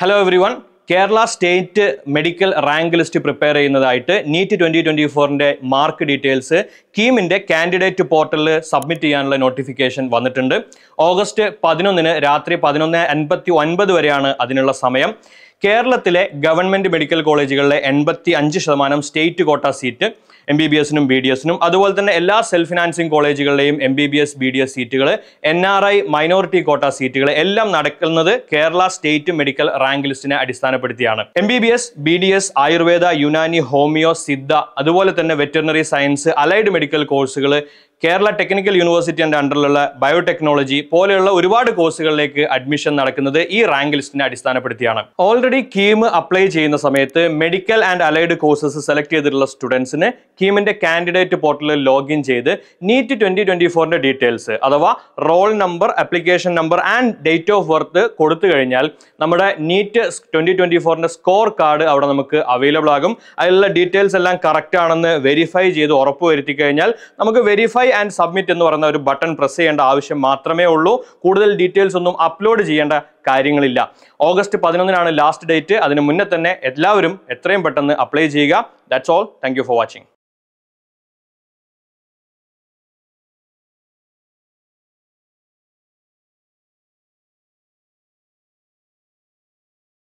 hello everyone Kerala state medical rank list prepare ചെയ്യുന്നതായിട്ട് NEET twenty twenty ഫോറിന്റെ mark details കീമിന്റെ candidate പോർട്ടലിൽ submit ചെയ്യാനുള്ള നോട്ടിഫിക്കേഷൻ വന്നിട്ടുണ്ട് ഓഗസ്റ്റ് പതിനൊന്നിന് രാത്രി പതിനൊന്ന് അൻപത്തി ഒൻപത് വരെയാണ് അതിനുള്ള സമയം കേരളത്തിലെ ഗവൺമെന്റ് മെഡിക്കൽ കോളേജുകളിലെ എൺപത്തി അഞ്ച് ശതമാനം state quota seat M B B എസിനും ബി ഡി എസിനും അതുപോലെ തന്നെ എല്ലാ സെൽഫ് ഫിനാൻസിങ് കോളേജുകളിലെയും M B B S B D S സീറ്റുകൾ N R I minority quota സീറ്റുകൾ എല്ലാം നടക്കുന്നത് കേരള സ്റ്റേറ്റ് മെഡിക്കൽ റാങ്ക് ലിസ്റ്റിനെ അടിസ്ഥാനപ്പെടുത്തിയാണ് M B B S B D S Ayurveda Unani homoeo Siddha അതുപോലെ തന്നെ വെറ്ററിനറി സയൻസ് അലൈഡ് മെഡിക്കൽ കോഴ്സുകൾ കേരള ടെക്നിക്കൽ യൂണിവേഴ്സിറ്റിൻ്റെ അണ്ടറിലുള്ള ബയോടെക്നോളജി പോലെയുള്ള ഒരുപാട് കോഴ്സുകളിലേക്ക് അഡ്മിഷൻ നടക്കുന്നത് ഈ റാങ്ക് ലിസ്റ്റിനെ അടിസ്ഥാനപ്പെടുത്തിയാണ് ഓൾറെഡി കീം അപ്ലൈ ചെയ്യുന്ന സമയത്ത് medical and allied courses select ചെയ്തിട്ടുള്ള സ്റ്റുഡൻസിന് കീമിന്റെ കാൻഡിഡേറ്റ് പോർട്ടലിൽ ലോഗിൻ ചെയ്ത് നീറ്റ് ട്വന്റി ട്വന്റി ഡീറ്റെയിൽസ് അഥവാ roll number application number and date of birth കൊടുത്തു കഴിഞ്ഞാൽ നമ്മുടെ NEET twenty twenty score card അവിടെ നമുക്ക് അവൈലബിൾ ആകും അതിലുള്ള ഡീറ്റെയിൽസ് എല്ലാം കറക്റ്റ് ആണെന്ന് വെരിഫൈ ചെയ്ത് ഉറപ്പ് വരുത്തി കഴിഞ്ഞാൽ നമുക്ക് വെരിഫൈ ആൻഡ് സബ്മിറ്റ് എന്ന് പറയുന്ന ഒരു ബട്ടൺ പ്രസ് ചെയ്യേണ്ട ആവശ്യം മാത്രമേ ഉള്ളൂ കൂടുതൽ ഡീറ്റെയിൽസ് ഒന്നും അപ്ലോഡ് ചെയ്യേണ്ട കാര്യങ്ങളില്ല ഓഗസ്റ്റ് പതിനൊന്നിനാണ് ലാസ്റ്റ് ഡേറ്റ് അതിന് മുന്നേ തന്നെ എല്ലാവരും എത്രയും പെട്ടെന്ന് അപ്ലൈ ചെയ്യുക that's all thank for watching